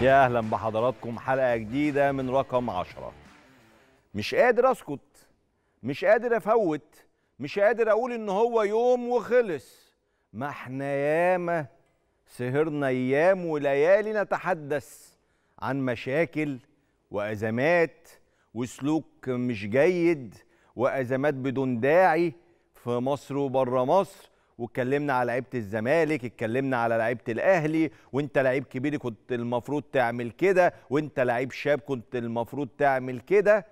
يا اهلا بحضراتكم حلقه جديده من رقم عشرة مش قادر اسكت مش قادر افوت مش قادر اقول ان هو يوم وخلص ما احنا ياما سهرنا ايام وليالي نتحدث عن مشاكل وازمات وسلوك مش جيد وازمات بدون داعي في مصر وبره مصر واتكلمنا على لعيبه الزمالك اتكلمنا على لعيبه الاهلي وانت لعيب كبير كنت المفروض تعمل كده وانت لعيب شاب كنت المفروض تعمل كده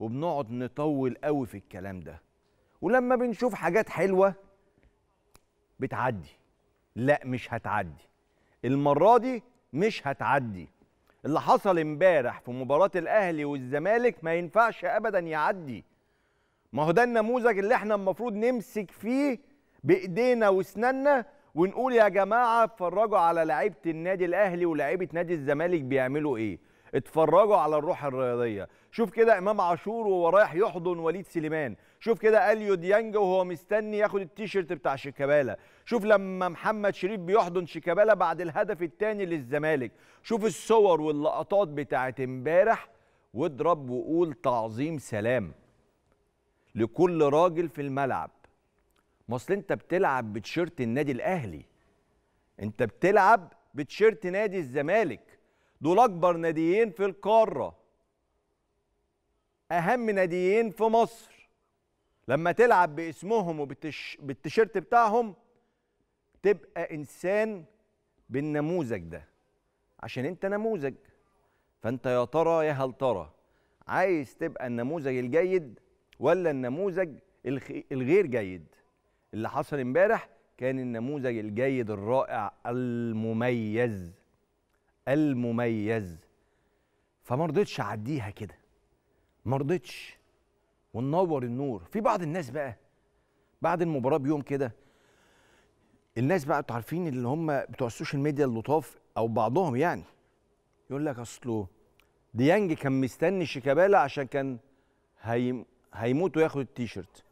وبنقعد نطول قوي في الكلام ده ولما بنشوف حاجات حلوه بتعدي لا مش هتعدي المره دي مش هتعدي اللي حصل امبارح في مباراه الاهلي والزمالك ما ينفعش ابدا يعدي ما هو ده النموذج اللي احنا المفروض نمسك فيه بايدينا واسناننا ونقول يا جماعه اتفرجوا على لعيبه النادي الاهلي ولاعيبه نادي الزمالك بيعملوا ايه اتفرجوا على الروح الرياضيه شوف كده امام عاشور وهو رايح يحضن وليد سليمان شوف كده اليو ديانج وهو مستني ياخد التيشيرت بتاع شيكابالا شوف لما محمد شريف بيحضن شيكابالا بعد الهدف الثاني للزمالك شوف الصور واللقطات بتاعت امبارح واضرب وقول تعظيم سلام لكل راجل في الملعب ما اصل انت بتلعب بتيشيرت النادي الاهلي انت بتلعب بتيشيرت نادي الزمالك دول اكبر ناديين في القاره اهم ناديين في مصر لما تلعب باسمهم وبالتيشيرت بتاعهم تبقى انسان بالنموذج ده عشان انت نموذج فانت يا ترى يا هل ترى عايز تبقى النموذج الجيد ولا النموذج الغير جيد اللي حصل امبارح كان النموذج الجيد الرائع المميز المميز فما رضيتش اعديها كده ما رضيتش وننور النور في بعض الناس بقى بعد المباراه بيوم كده الناس بقى انتوا عارفين اللي هم بتوع السوشيال ميديا اللطاف او بعضهم يعني يقول لك اصله ديانج كان مستني شيكابالا عشان كان هيم... هيموت وياخد التيشيرت